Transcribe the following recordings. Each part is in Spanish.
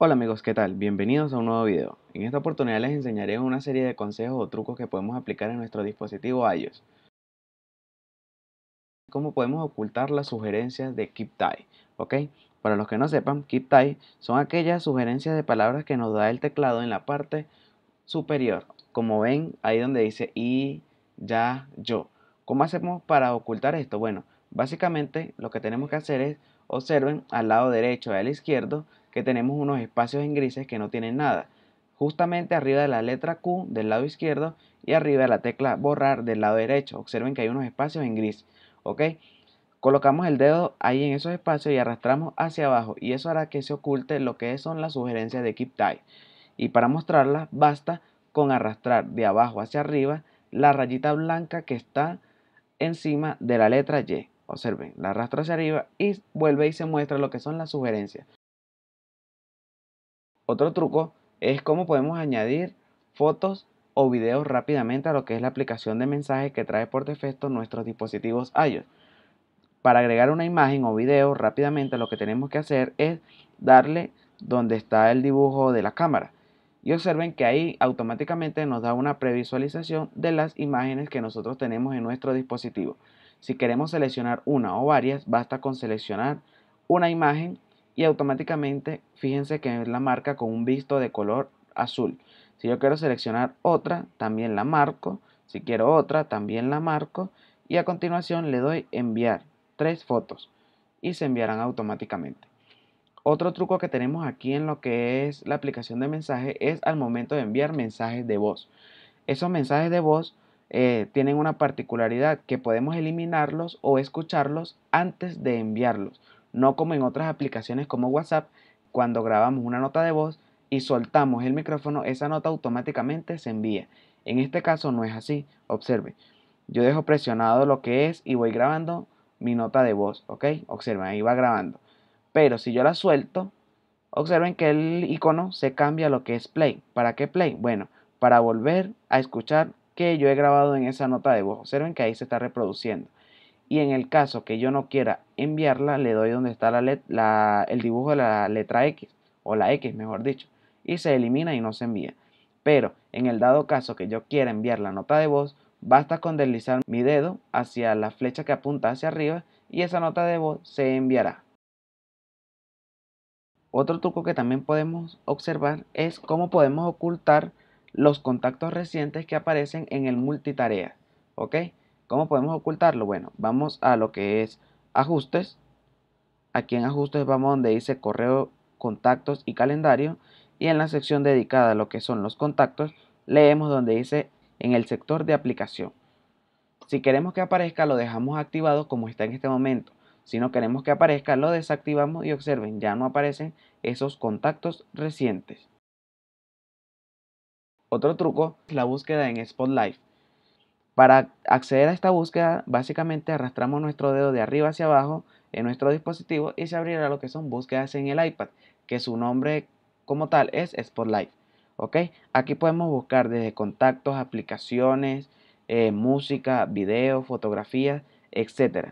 Hola amigos, ¿qué tal? Bienvenidos a un nuevo video. En esta oportunidad les enseñaré una serie de consejos o trucos que podemos aplicar en nuestro dispositivo iOS. Cómo podemos ocultar las sugerencias de KeepTie, ¿ok? Para los que no sepan, KeepTie son aquellas sugerencias de palabras que nos da el teclado en la parte superior. Como ven, ahí donde dice y, ya, yo. ¿Cómo hacemos para ocultar esto? Bueno, básicamente lo que tenemos que hacer es, observen, al lado derecho y al izquierdo, que tenemos unos espacios en grises que no tienen nada, justamente arriba de la letra Q del lado izquierdo y arriba de la tecla borrar del lado derecho. Observen que hay unos espacios en gris, ¿ok? Colocamos el dedo ahí en esos espacios y arrastramos hacia abajo y eso hará que se oculte lo que son las sugerencias de Keep Type. Y para mostrarlas basta con arrastrar de abajo hacia arriba la rayita blanca que está encima de la letra Y. Observen, la arrastra hacia arriba y vuelve y se muestra lo que son las sugerencias. Otro truco es cómo podemos añadir fotos o videos rápidamente a lo que es la aplicación de mensajes que trae por defecto nuestros dispositivos iOS. Para agregar una imagen o video rápidamente lo que tenemos que hacer es darle donde está el dibujo de la cámara. Y observen que ahí automáticamente nos da una previsualización de las imágenes que nosotros tenemos en nuestro dispositivo. Si queremos seleccionar una o varias, basta con seleccionar una imagen y automáticamente fíjense que es la marca con un visto de color azul. Si yo quiero seleccionar otra, también la marco. Si quiero otra, también la marco. Y a continuación le doy enviar tres fotos y se enviarán automáticamente. Otro truco que tenemos aquí en lo que es la aplicación de mensaje es al momento de enviar mensajes de voz. Esos mensajes de voz eh, tienen una particularidad que podemos eliminarlos o escucharlos antes de enviarlos no como en otras aplicaciones como WhatsApp, cuando grabamos una nota de voz y soltamos el micrófono, esa nota automáticamente se envía. En este caso no es así, observe. Yo dejo presionado lo que es y voy grabando mi nota de voz, ¿ok? Observen, ahí va grabando. Pero si yo la suelto, observen que el icono se cambia a lo que es play. ¿Para qué play? Bueno, para volver a escuchar que yo he grabado en esa nota de voz. Observen que ahí se está reproduciendo y en el caso que yo no quiera enviarla le doy donde está la, el dibujo de la letra X o la X mejor dicho y se elimina y no se envía. Pero en el dado caso que yo quiera enviar la nota de voz basta con deslizar mi dedo hacia la flecha que apunta hacia arriba y esa nota de voz se enviará. Otro truco que también podemos observar es cómo podemos ocultar los contactos recientes que aparecen en el multitarea. ¿ok? ¿Cómo podemos ocultarlo? Bueno, vamos a lo que es ajustes. Aquí en ajustes vamos donde dice correo, contactos y calendario. Y en la sección dedicada a lo que son los contactos, leemos donde dice en el sector de aplicación. Si queremos que aparezca, lo dejamos activado como está en este momento. Si no queremos que aparezca, lo desactivamos y observen, ya no aparecen esos contactos recientes. Otro truco es la búsqueda en Spotlight. Para acceder a esta búsqueda, básicamente arrastramos nuestro dedo de arriba hacia abajo en nuestro dispositivo y se abrirá lo que son búsquedas en el iPad, que su nombre como tal es Spotlight. ¿ok? Aquí podemos buscar desde contactos, aplicaciones, eh, música, videos, fotografías, etc.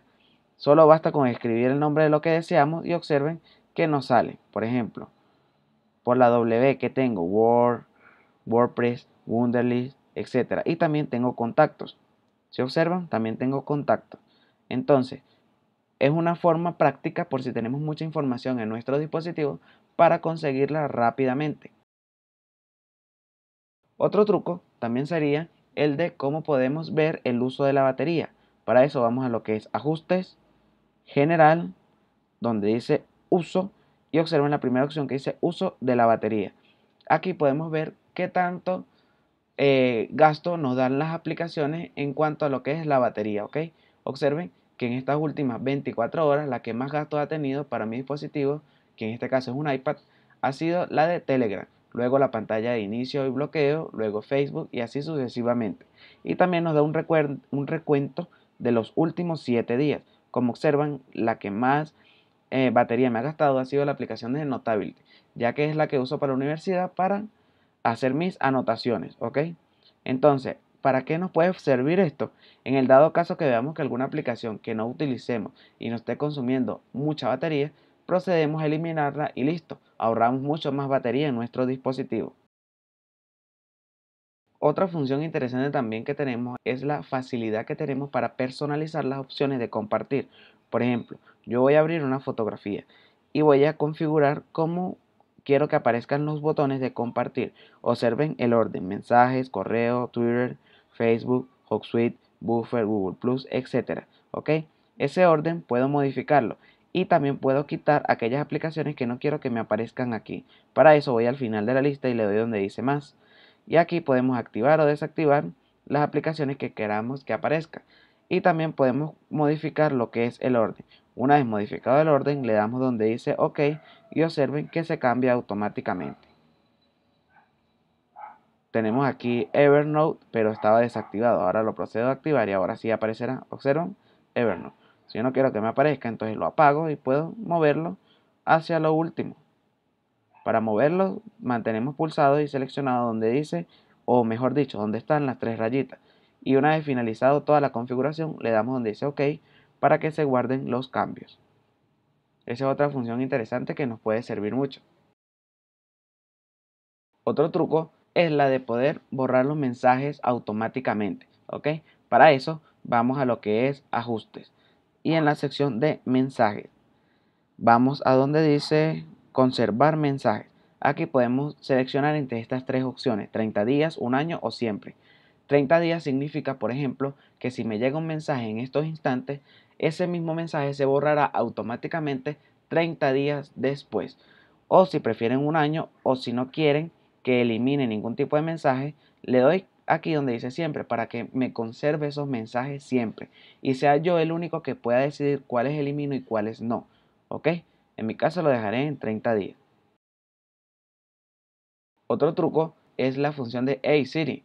Solo basta con escribir el nombre de lo que deseamos y observen que nos sale. Por ejemplo, por la W que tengo, Word, WordPress, Wunderlist, etcétera Y también tengo contactos. Si observan, también tengo contactos. Entonces, es una forma práctica por si tenemos mucha información en nuestro dispositivo para conseguirla rápidamente. Otro truco también sería el de cómo podemos ver el uso de la batería. Para eso vamos a lo que es ajustes, general, donde dice uso y observen la primera opción que dice uso de la batería. Aquí podemos ver qué tanto eh, gasto nos dan las aplicaciones en cuanto a lo que es la batería, ¿ok? Observen que en estas últimas 24 horas la que más gasto ha tenido para mi dispositivo, que en este caso es un iPad, ha sido la de Telegram, luego la pantalla de inicio y bloqueo, luego Facebook y así sucesivamente. Y también nos da un, un recuento de los últimos 7 días. Como observan, la que más eh, batería me ha gastado ha sido la aplicación de Notability, ya que es la que uso para la universidad para hacer mis anotaciones, ¿ok? Entonces, ¿para qué nos puede servir esto? En el dado caso que veamos que alguna aplicación que no utilicemos y nos esté consumiendo mucha batería, procedemos a eliminarla y listo, ahorramos mucho más batería en nuestro dispositivo. Otra función interesante también que tenemos es la facilidad que tenemos para personalizar las opciones de compartir. Por ejemplo, yo voy a abrir una fotografía y voy a configurar cómo quiero que aparezcan los botones de compartir. Observen el orden, mensajes, correo, Twitter, Facebook, Hotsuite, Buffer, Google Plus, etc. ¿Ok? Ese orden puedo modificarlo y también puedo quitar aquellas aplicaciones que no quiero que me aparezcan aquí. Para eso voy al final de la lista y le doy donde dice más. Y aquí podemos activar o desactivar las aplicaciones que queramos que aparezcan. Y también podemos modificar lo que es el orden. Una vez modificado el orden, le damos donde dice OK y observen que se cambia automáticamente. Tenemos aquí Evernote, pero estaba desactivado. Ahora lo procedo a activar y ahora sí aparecerá, Evernote. Si yo no quiero que me aparezca, entonces lo apago y puedo moverlo hacia lo último. Para moverlo, mantenemos pulsado y seleccionado donde dice, o mejor dicho, donde están las tres rayitas. Y una vez finalizado toda la configuración, le damos donde dice OK para que se guarden los cambios. Esa es otra función interesante que nos puede servir mucho. Otro truco es la de poder borrar los mensajes automáticamente. ¿ok? Para eso vamos a lo que es ajustes. Y en la sección de mensajes vamos a donde dice conservar mensajes. Aquí podemos seleccionar entre estas tres opciones, 30 días, un año o siempre. 30 días significa, por ejemplo, que si me llega un mensaje en estos instantes, ese mismo mensaje se borrará automáticamente 30 días después. O si prefieren un año o si no quieren que elimine ningún tipo de mensaje, le doy aquí donde dice siempre para que me conserve esos mensajes siempre y sea yo el único que pueda decidir cuáles elimino y cuáles no. ¿Ok? En mi caso lo dejaré en 30 días. Otro truco es la función de Hey Siri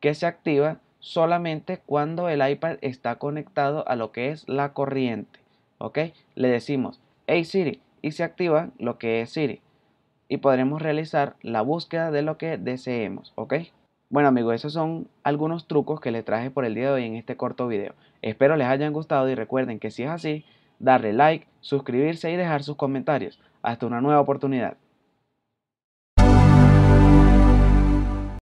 que se activa solamente cuando el iPad está conectado a lo que es la corriente. ¿Ok? Le decimos, hey Siri, y se activa lo que es Siri. Y podremos realizar la búsqueda de lo que deseemos. ¿Ok? Bueno amigos, esos son algunos trucos que les traje por el día de hoy en este corto video. Espero les hayan gustado y recuerden que si es así, darle like, suscribirse y dejar sus comentarios. Hasta una nueva oportunidad.